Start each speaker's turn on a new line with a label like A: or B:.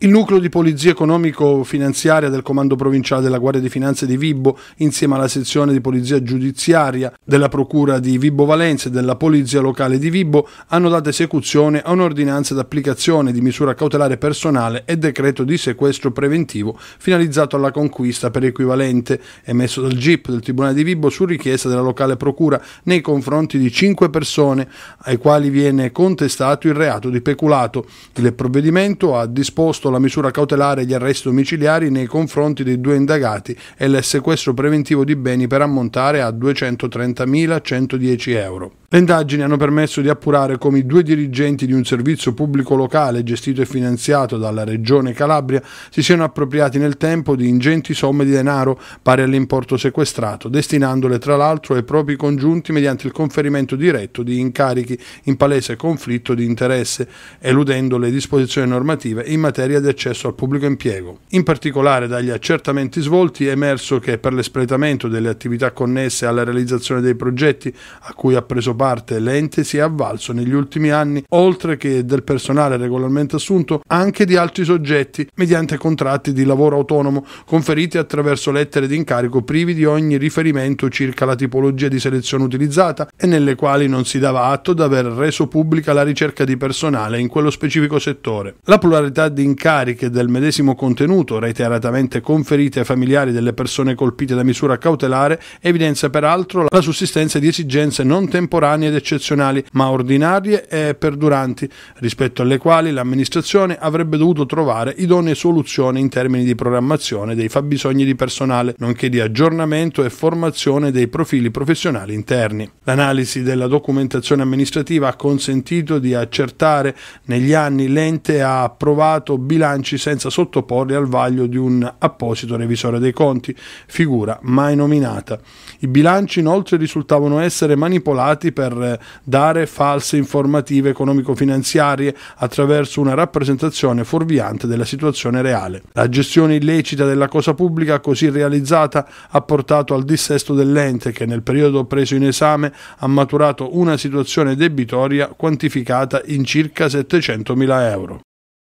A: Il nucleo di polizia economico-finanziaria del Comando Provinciale della Guardia di Finanza di Vibbo, insieme alla sezione di polizia giudiziaria della Procura di Vibbo Valenza e della Polizia Locale di Vibbo, hanno dato esecuzione a un'ordinanza d'applicazione di misura cautelare personale e decreto di sequestro preventivo finalizzato alla conquista per equivalente, emesso dal GIP del Tribunale di Vibbo su richiesta della locale Procura nei confronti di cinque persone, ai quali viene contestato il reato di peculato. Il provvedimento ha disposto posto la misura cautelare e gli arresti domiciliari nei confronti dei due indagati e il sequestro preventivo di beni per ammontare a 230.110 euro. Le indagini hanno permesso di appurare come i due dirigenti di un servizio pubblico locale gestito e finanziato dalla Regione Calabria si siano appropriati nel tempo di ingenti somme di denaro pari all'importo sequestrato, destinandole tra l'altro ai propri congiunti mediante il conferimento diretto di incarichi in palese conflitto di interesse, eludendo le disposizioni normative in materia via di al pubblico impiego. In particolare dagli accertamenti svolti è emerso che per l'espletamento delle attività connesse alla realizzazione dei progetti a cui ha preso parte l'ente si è avvalso negli ultimi anni, oltre che del personale regolarmente assunto, anche di altri soggetti mediante contratti di lavoro autonomo conferiti attraverso lettere di incarico privi di ogni riferimento circa la tipologia di selezione utilizzata e nelle quali non si dava atto d'aver reso pubblica la ricerca di personale in quello specifico settore. La pluralità di incarico cariche del medesimo contenuto reiteratamente conferite ai familiari delle persone colpite da misura cautelare evidenzia peraltro la sussistenza di esigenze non temporanee ed eccezionali, ma ordinarie e perduranti, rispetto alle quali l'amministrazione avrebbe dovuto trovare idonee soluzioni in termini di programmazione dei fabbisogni di personale, nonché di aggiornamento e formazione dei profili professionali interni. L'analisi della documentazione amministrativa ha consentito di accertare negli anni l'ente ha approvato bilanci bilanci senza sottoporli al vaglio di un apposito revisore dei conti, figura mai nominata. I bilanci inoltre risultavano essere manipolati per dare false informative economico-finanziarie attraverso una rappresentazione fuorviante della situazione reale. La gestione illecita della cosa pubblica così realizzata ha portato al dissesto dell'ente che nel periodo preso in esame ha maturato una situazione debitoria quantificata in circa 700.000 euro.